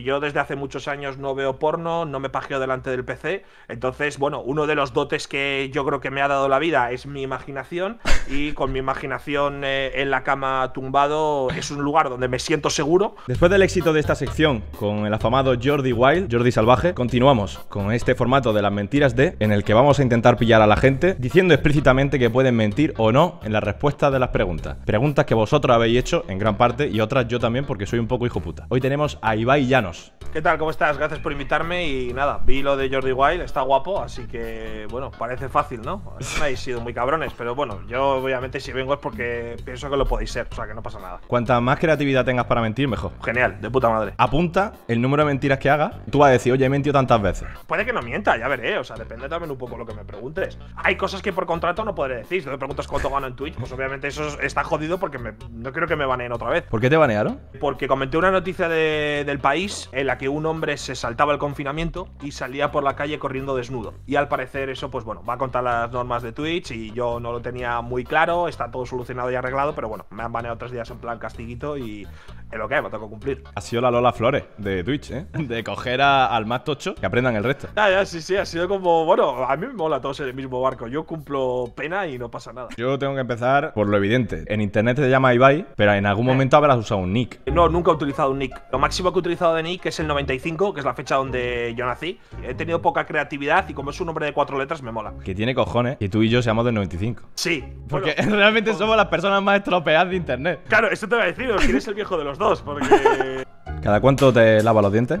Yo desde hace muchos años no veo porno, no me pajeo delante del PC. Entonces, bueno, uno de los dotes que yo creo que me ha dado la vida es mi imaginación. Y con mi imaginación eh, en la cama tumbado es un lugar donde me siento seguro. Después del éxito de esta sección con el afamado Jordi Wild, Jordi Salvaje, continuamos con este formato de las mentiras de, en el que vamos a intentar pillar a la gente diciendo explícitamente que pueden mentir o no en la respuesta de las preguntas. Preguntas que vosotros habéis hecho en gran parte y otras yo también porque soy un poco hijo puta. Hoy tenemos a Ibai Llano menos. ¿Qué tal? ¿Cómo estás? Gracias por invitarme y nada, vi lo de Jordi Wild, está guapo, así que bueno, parece fácil, ¿no? No habéis sido muy cabrones, pero bueno, yo obviamente si vengo es porque pienso que lo podéis ser, o sea que no pasa nada. Cuanta más creatividad tengas para mentir, mejor. Genial, de puta madre. Apunta el número de mentiras que hagas, tú vas a decir, oye, he mentido tantas veces. Puede que no mienta, ya veré, o sea, depende también un poco lo que me preguntes. Hay cosas que por contrato no podré decir, si me preguntas cuánto gano en Twitch, pues obviamente eso está jodido porque no quiero que me baneen otra vez. ¿Por qué te banearon? Porque comenté una noticia del país en la que un hombre se saltaba el confinamiento y salía por la calle corriendo desnudo. Y al parecer eso, pues bueno, va a contar las normas de Twitch y yo no lo tenía muy claro, está todo solucionado y arreglado, pero bueno, me han baneado tres días en plan castiguito y es lo que hay, me tengo cumplir. Ha sido la Lola Flores de Twitch, ¿eh? De coger a, al más tocho que aprendan el resto. ah ya, sí, sí, ha sido como, bueno, a mí me mola todo ser el mismo barco, yo cumplo pena y no pasa nada. Yo tengo que empezar por lo evidente, en internet te llama Ibai, pero en algún eh. momento habrás usado un nick. No, nunca he utilizado un nick. Lo máximo que he utilizado de nick es el 95, que es la fecha donde yo nací. He tenido poca creatividad y como es un nombre de cuatro letras, me mola. Que tiene cojones y tú y yo seamos del 95. Sí. Porque realmente somos las personas más estropeadas de internet. Claro, eso te va a decir, eres el viejo de los dos, porque... ¿Cada cuánto te lava los dientes?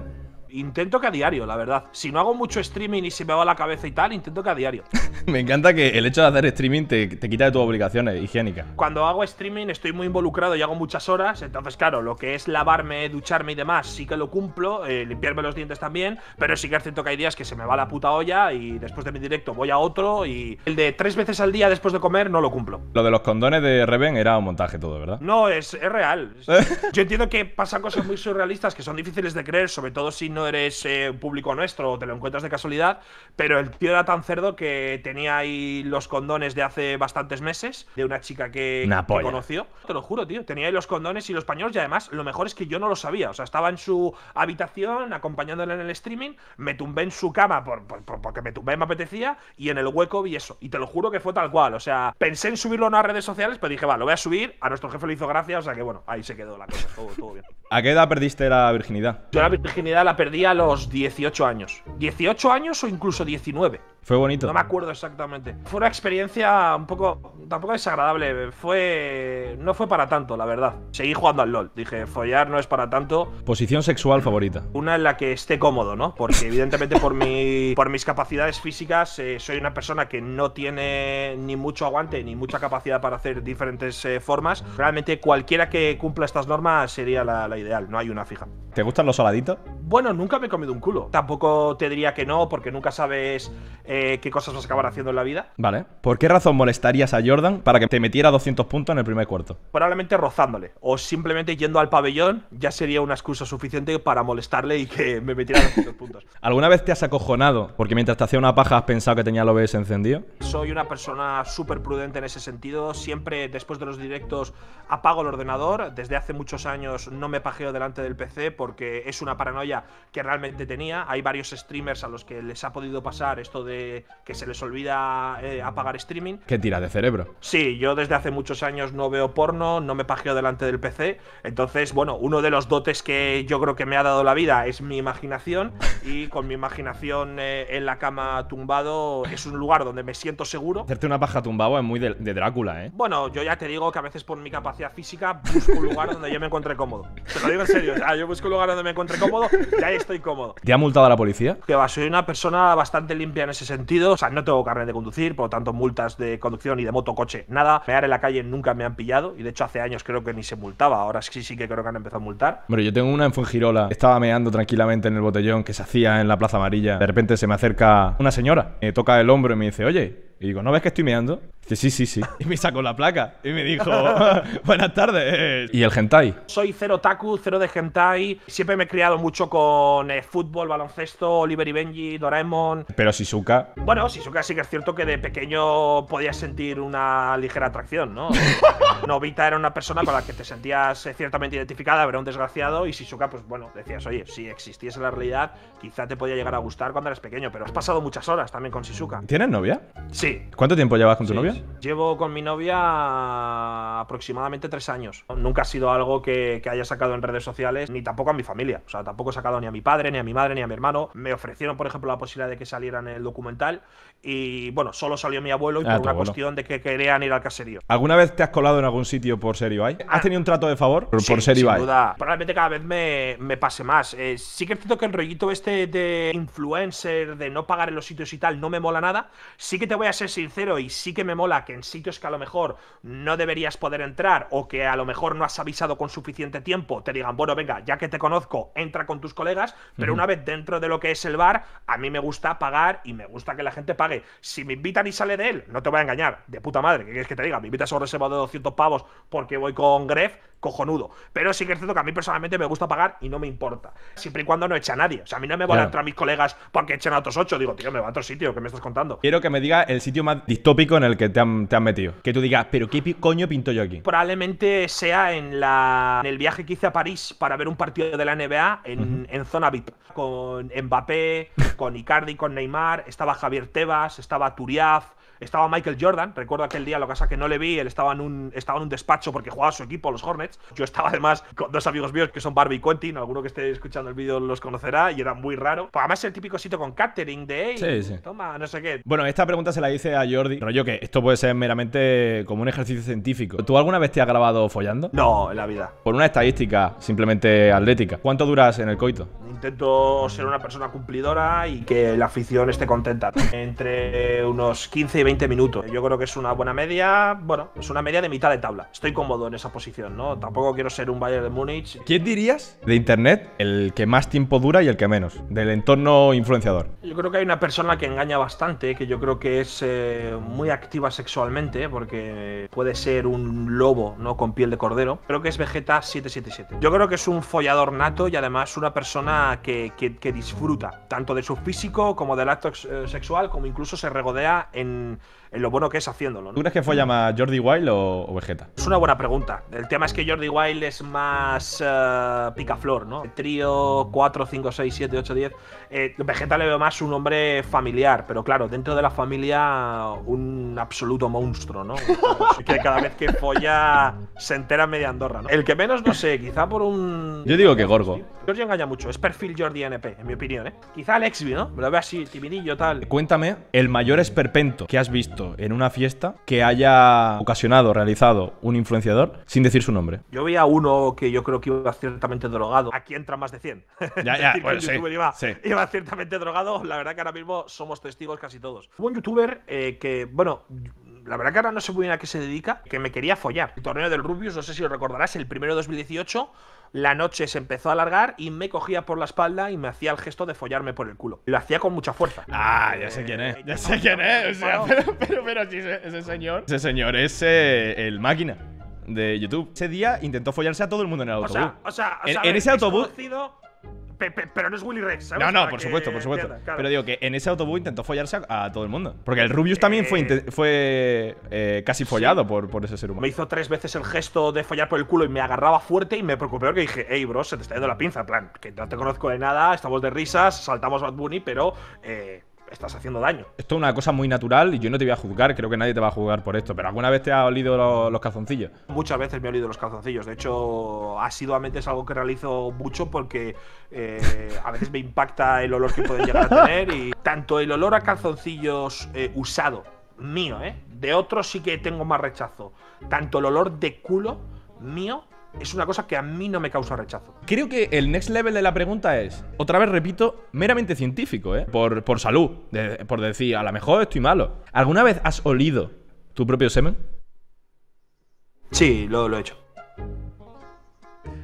intento que a diario, la verdad. Si no hago mucho streaming y se me va la cabeza y tal, intento que a diario. me encanta que el hecho de hacer streaming te, quita de tus obligaciones higiénicas. Cuando hago streaming estoy muy involucrado y hago muchas horas. Entonces, claro, lo que es lavarme, ducharme y demás, sí que lo cumplo. Eh, limpiarme los dientes también. Pero sí que es cierto que hay días que se me va la puta olla y después de mi directo voy a otro. Y el de tres veces al día después de comer no lo cumplo. Lo de los condones de Reven era un montaje todo, ¿verdad? No, es, es real. Yo entiendo que pasan cosas muy surrealistas que son difíciles de creer, sobre todo si no no eres eh, un público nuestro o te lo encuentras de casualidad, pero el tío era tan cerdo que tenía ahí los condones de hace bastantes meses de una chica que, conoció. Te lo juro, tío. Tenía ahí los condones y los pañuelos y además lo mejor es que yo no lo sabía. O sea, estaba en su habitación acompañándole en el streaming, me tumbé en su cama por, porque me tumbé y me apetecía y en el hueco vi eso. Y te lo juro que fue tal cual. O sea, pensé en subirlo a las redes sociales, pero dije, va, lo voy a subir. A nuestro jefe le hizo gracia, o sea que bueno, ahí se quedó la cosa. todo bien. ¿A qué edad perdiste la virginidad? Yo la virginidad la perdí a los 18 años. 18 años o incluso 19. Fue bonito. No me acuerdo exactamente. Fue una experiencia un poco. tampoco desagradable. Fue. No fue para tanto, la verdad. Seguí jugando al LOL. Dije, follar no es para tanto. Posición sexual favorita. Una en la que esté cómodo, ¿no? Porque evidentemente por mi. por mis capacidades físicas, eh, soy una persona que no tiene ni mucho aguante ni mucha capacidad para hacer diferentes eh, formas. Realmente cualquiera que cumpla estas normas sería la, ideal. No hay una fija. ¿Te gustan los saladitos? Bueno, nunca me he comido un culo. Tampoco te diría que no, porque nunca sabes eh, qué cosas vas a acabar haciendo en la vida. Vale. ¿Por qué razón molestarías a Jordan para que te metiera 200 puntos en el primer cuarto? Probablemente rozándole o simplemente yendo al pabellón ya sería una excusa suficiente para molestarle y que me metiera 200 puntos. ¿Alguna vez te has acojonado porque mientras te hacía una paja has pensado que tenía el OBS encendido? Soy una persona súper prudente en ese sentido. Siempre después de los directos apago el ordenador. Desde hace muchos años no me pajeo delante del PC porque es una paranoia que realmente tenía. Hay varios streamers a los que les ha podido pasar esto de que se les olvida eh, apagar streaming. ¿Qué tira de cerebro? Sí, yo desde hace muchos años no veo porno, no me pajeo delante del PC. Entonces, bueno, uno de los dotes que yo creo que me ha dado la vida es mi imaginación. Y con mi imaginación eh, en la cama tumbado es un lugar donde me siento seguro. Hacerte una paja tumbado es muy de, Drácula, ¿eh? Bueno, yo ya te digo que a veces por mi capacidad física busco un lugar donde yo me encuentre cómodo. Te lo digo en serio, yo busco un lugar donde me encuentre cómodo y ahí estoy cómodo. ¿Te ha multado a la policía? Que va, soy una persona bastante limpia en ese sentido, o sea, no tengo carnet de conducir, por lo tanto, multas de conducción y de moto, coche, nada. Mear en la calle nunca me han pillado y de hecho hace años creo que ni se multaba, ahora sí sí que creo que han empezado a multar. Hombre, yo tengo una en Fuengirola, estaba meando tranquilamente en el botellón que se hacía en la Plaza Amarilla, de repente se me acerca una señora, me toca el hombro y me dice, oye, y digo, ¿no ves que estoy meando? Dice, sí, sí, sí. Y me sacó la placa y me dijo, buenas tardes. ¿Y el hentai? Soy cero taku, cero de hentai. Siempre me he criado mucho con eh, fútbol, baloncesto, Oliver y Benji, Doraemon. Pero Shizuka. Bueno, Shizuka sí que es cierto que de pequeño podías sentir una ligera atracción, ¿no? Novita era una persona con la que te sentías eh, ciertamente identificada, pero un desgraciado. Y Shizuka, pues bueno, decías, oye, si existiese la realidad, quizá te podía llegar a gustar cuando eras pequeño. Pero has pasado muchas horas también con Shizuka. ¿Tienes novia? Sí. ¿Cuánto tiempo llevas con tu novia? Llevo con mi novia aproximadamente tres años. Nunca ha sido algo que, haya sacado en redes sociales, ni tampoco a mi familia. O sea, tampoco he sacado ni a mi padre, ni a mi madre, ni a mi hermano. Me ofrecieron, por ejemplo, la posibilidad de que saliera en el documental. Y bueno, solo salió mi abuelo y ah, por una cuestión de que querían ir al caserío. ¿Alguna vez te has colado en algún sitio por ser Ibai? ¿Has ah. tenido un trato de favor por, sí, sin Probablemente cada vez me, me pase más. Eh, sí que es cierto que el rollito este de influencer, de no pagar en los sitios y tal, no me mola nada. Sí que te voy a ser sincero y sí que me mola que en sitios que a lo mejor no deberías poder entrar o que a lo mejor no has avisado con suficiente tiempo, te digan, bueno, venga, ya que te conozco, entra con tus colegas, pero una vez dentro de lo que es el bar, a mí me gusta pagar y me gusta que la gente pague. Si me invitan y sale de él, no te voy a engañar, de puta madre, que quieres que te diga? Me invitas a un reservado de 200 pavos porque voy con Gref, cojonudo. Pero sí que es cierto que a mí personalmente me gusta pagar y no me importa. Siempre y cuando no echa a nadie. O sea, a mí no me van a entrar mis colegas porque echen a otros ocho. Digo, tío, me va a otro sitio, ¿qué me estás contando? Quiero que me diga el sitio más distópico en el que te han, te han metido. Que tú digas, pero ¿qué coño pinto yo Probablemente sea en, la, el viaje que hice a París para ver un partido de la NBA en, en zona VIP. Con Mbappé, con Icardi, con Neymar, estaba Javier Tebas, estaba Turiaf, estaba Michael Jordan, recuerdo aquel día, lo que pasa que no le vi, él estaba en un, estaba en un despacho porque jugaba su equipo, los Hornets. Yo estaba además con dos amigos míos que son Barbie y Quentin, alguno que esté escuchando el vídeo los conocerá y era muy raro. Pues además el típico sitio con catering de, sí, sí. toma, no sé qué. Bueno, esta pregunta se la hice a Jordi, yo que esto puede ser meramente como un ejercicio científico. ¿Tú alguna vez te has grabado follando? No, en la vida. Por una estadística simplemente atlética, ¿cuánto duras en el coito? Intento ser una persona cumplidora y que la afición esté contenta. Entre unos 15 y 20 minutos. Yo creo que es una buena media, bueno, es una media de mitad de tabla. Estoy cómodo en esa posición, ¿no? Tampoco quiero ser un Bayern de Múnich. ¿Quién dirías de internet el que más tiempo dura y el que menos? Del entorno influenciador. Yo creo que hay una persona que engaña bastante, que yo creo que es eh, muy activa sexualmente, porque puede ser un lobo, ¿no? Con piel de cordero. Creo que es Vegeta777. Yo creo que es un follador nato y además una persona que, disfruta tanto de su físico como del acto eh, sexual, como incluso se regodea en en, lo bueno que es haciéndolo. ¿no? ¿Tú crees que folla más Jordi Wild o, Vegeta? Es una buena pregunta. El tema es que Jordi Wild es más eh, picaflor, ¿no? El trío 4, 5, 6, 7, 8, 10. Vegeta le veo más un hombre familiar, pero claro, dentro de la familia un absoluto monstruo, ¿no? que cada vez que folla se entera media Andorra, ¿no? El que menos, no sé, quizá por un... Yo digo que Gorgo. Jordi engaña mucho, es perfil Jordi NP, en mi opinión, ¿eh? Quizá Alexby, ¿no? Me lo ve así, timidillo, tal. Cuéntame el mayor esperpento que has visto en una fiesta que haya ocasionado, realizado un influenciador sin decir su nombre? Yo veía uno que yo creo que iba ciertamente drogado. Aquí entran más de 100. Ya, ya, pues, sí, iba, ciertamente drogado. La verdad que ahora mismo somos testigos casi todos. Hubo un youtuber eh, que, bueno, la verdad que ahora no sé muy bien a qué se dedica, que me quería follar. El torneo del Rubius, no sé si lo recordarás, el primero de 2018, la noche se empezó a alargar y me cogía por la espalda y me hacía el gesto de follarme por el culo. Lo hacía con mucha fuerza. Ah, ya sé quién es. Ya sé eh, quién es. pero, pero, sí, ese señor. Ese señor es eh, el máquina de YouTube. Ese día intentó follarse a todo el mundo en el autobús. O sea, en, ese autobús pero no es Willy Rex, ¿sabes? No, no, por supuesto, por supuesto. Pero digo que en ese autobús intentó follarse a, todo el mundo. Porque el Rubius también fue, eh, fue eh, casi follado por, por ese ser humano. Me hizo tres veces el gesto de follar por el culo y me agarraba fuerte y me preocupé porque dije, hey, bro, se te está yendo la pinza. plan, que no te conozco de nada, estamos de risas, saltamos Bad Bunny, pero eh, estás haciendo daño. Esto es una cosa muy natural y yo no te voy a juzgar, creo que nadie te va a juzgar por esto, pero ¿alguna vez te ha olido los, calzoncillos? Muchas veces me he olido los calzoncillos, de hecho, asiduamente es algo que realizo mucho porque eh, a veces me impacta el olor que pueden llegar a tener y tanto el olor a calzoncillos eh, usado, mío, eh, De otros sí que tengo más rechazo, tanto el olor de culo mío es una cosa que a mí no me causa rechazo. Creo que el next level de la pregunta es, otra vez repito, meramente científico, ¿eh? Por, salud, por decir, a lo mejor estoy malo. ¿Alguna vez has olido tu propio semen? Sí, lo he hecho.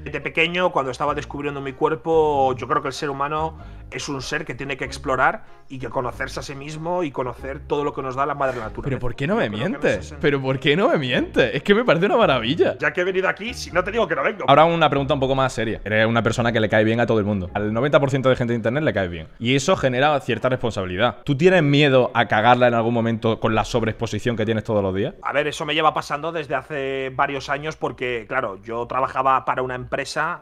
De pequeño, cuando estaba descubriendo mi cuerpo, yo creo que el ser humano es un ser que tiene que explorar y que conocerse a sí mismo y conocer todo lo que nos da la madre naturaleza. Pero ¿por qué no me mientes? Pero ¿por qué no me mientes? Es que me parece una maravilla. Ya que he venido aquí, si no te digo que no vengo. Ahora una pregunta un poco más seria. Eres una persona que le cae bien a todo el mundo. Al 90% de gente de internet le cae bien. Y eso genera cierta responsabilidad. ¿Tú tienes miedo a cagarla en algún momento con la sobreexposición que tienes todos los días? A ver, eso me lleva pasando desde hace varios años porque, claro, yo trabajaba para una empresa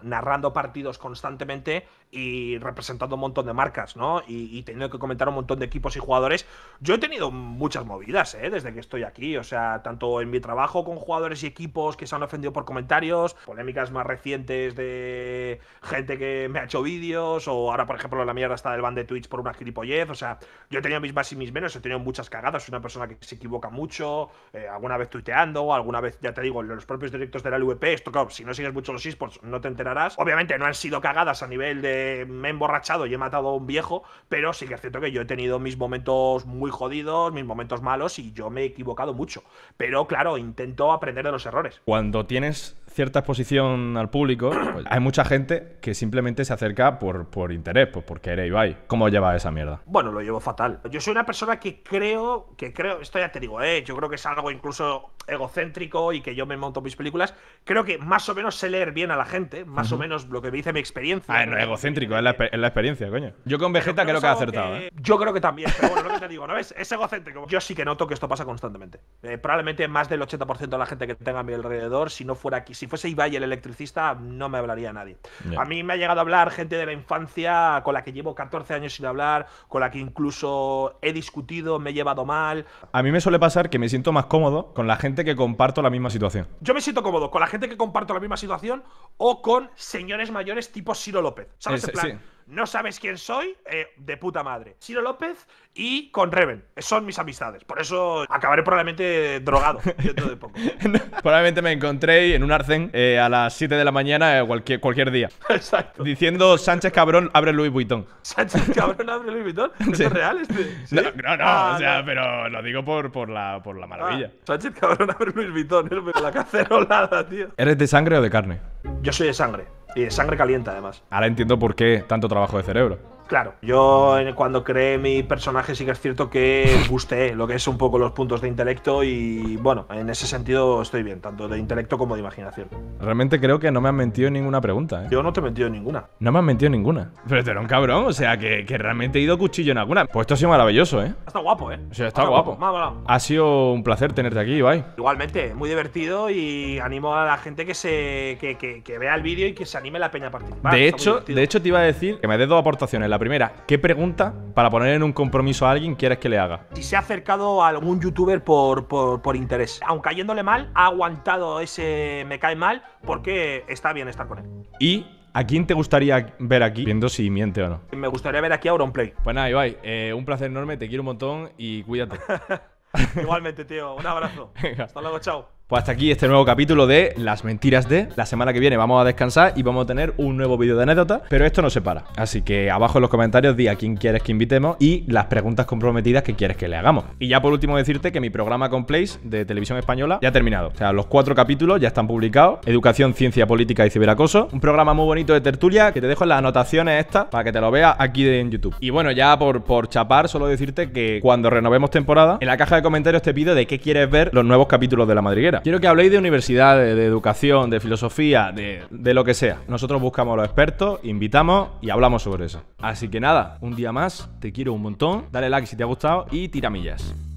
narrando partidos constantemente y representando un montón de marcas, ¿no? Y, teniendo que comentar un montón de equipos y jugadores. Yo he tenido muchas movidas, ¿eh? Desde que estoy aquí, o sea, tanto en mi trabajo con jugadores y equipos que se han ofendido por comentarios, polémicas más recientes de gente que me ha hecho vídeos, o ahora, por ejemplo, la mierda está del ban de Twitch por una gilipollez, o sea, yo he tenido mis más y mis menos, he tenido muchas cagadas, soy una persona que se equivoca mucho, eh, alguna vez tuiteando, alguna vez, ya te digo, en los propios directos de la LVP, esto claro, si no sigues mucho los esports, no te enterarás. Obviamente no han sido cagadas a nivel de me he emborrachado y he matado a un viejo, pero sí que es cierto que yo he tenido mis momentos muy jodidos, mis momentos malos y yo me he equivocado mucho. Pero claro, intento aprender de los errores. Cuando tienes cierta exposición al público, pues, hay mucha gente que simplemente se acerca por, por interés, pues porque eres Ibai. ¿Cómo llevas esa mierda? Bueno, lo llevo fatal. Yo soy una persona que creo, que creo, esto ya te digo, eh, yo creo que es algo incluso egocéntrico y que yo me monto mis películas. Creo que más o menos sé leer bien a la gente, más o menos lo que me dice mi experiencia. Ah, no, es egocéntrico, es la, experiencia, coño. Yo con Vegeta creo que ha acertado. ¿eh? Yo creo que también, pero bueno, lo que te digo, ¿no ves? Es egocéntrico. Yo sí que noto que esto pasa constantemente. Eh, probablemente más del 80% de la gente que tenga a mi alrededor, si no fuera aquí, si fuese Ibai el electricista, no me hablaría nadie. A mí me ha llegado a hablar gente de la infancia con la que llevo 14 años sin hablar, con la que incluso he discutido, me he llevado mal. A mí me suele pasar que me siento más cómodo con la gente que comparto la misma situación. Yo me siento cómodo con la gente que comparto la misma situación o con señores mayores tipo Siro López. ¿Sabes? plan, no sabes quién soy, eh, de puta madre. Ciro López y con Reven. Son mis amistades. Por eso acabaré probablemente drogado dentro de poco. probablemente me encontré en un arcén eh, a las 7 de la mañana eh, cualquier, cualquier día. Exacto. Diciendo Sánchez Cabrón abre Luis Vuitton. Sánchez Cabrón abre luis Vuitton. es real este? No, no, ah, o sea, pero lo digo por, por, la, por la maravilla. Ah, Sánchez Cabrón abre Luis Vuitton. La cacerolada, tío. ¿Eres de sangre o de carne? Yo soy de sangre. Y de sangre caliente, además. Ahora entiendo por qué tanto trabajo de cerebro. Claro, yo eh, cuando creé mi personaje sí que es cierto que guste lo que es un poco los puntos de intelecto y bueno, en ese sentido estoy bien, tanto de intelecto como de imaginación. Realmente creo que no me han mentido en ninguna pregunta. ¿eh? Yo no te he mentido en ninguna. No me han mentido en ninguna. Pero te eres un cabrón, o sea, que, realmente he ido cuchillo en alguna. Pues esto ha sido maravilloso, ¿eh? Está guapo, ¿eh? O sea, está, guapo. Ha sido un placer tenerte aquí, bye. Igualmente, muy divertido y animo a la gente que se vea el vídeo y que se anime la peña a participar. De hecho, de hecho te iba a decir que me des dos aportaciones. La primera, ¿qué pregunta para poner en un compromiso a alguien quieres que le haga? Si se ha acercado a algún youtuber por, por, por interés, aunque cayéndole mal, ha aguantado ese me cae mal porque está bien estar con él. Y ¿A quién te gustaría ver aquí? Viendo si miente o no. Me gustaría ver aquí a Auronplay. Pues nada, Ibai, eh, un placer enorme, te quiero un montón y cuídate. Igualmente, tío. Un abrazo. Hasta luego, chao. Pues hasta aquí este nuevo capítulo de Las mentiras de. La semana que viene vamos a descansar y vamos a tener un nuevo vídeo de anécdota pero esto no se para. Así que abajo en los comentarios di a quién quieres que invitemos y las preguntas comprometidas que quieres que le hagamos. Y ya por último decirte que mi programa con Place de televisión española ya ha terminado. O sea, los cuatro capítulos ya están publicados. Educación, ciencia política y ciberacoso. Un programa muy bonito de tertulia que te dejo en las anotaciones estas para que te lo veas aquí en YouTube. Y bueno, ya por, por chapar, solo decirte que cuando renovemos temporada, en la caja de comentarios te pido de qué quieres ver los nuevos capítulos de La Madriguera. Quiero que habléis de universidades, de educación, de filosofía, de, de lo que sea. Nosotros buscamos a los expertos, invitamos y hablamos sobre eso. Así que nada, un día más, te quiero un montón, dale like si te ha gustado y tiramillas.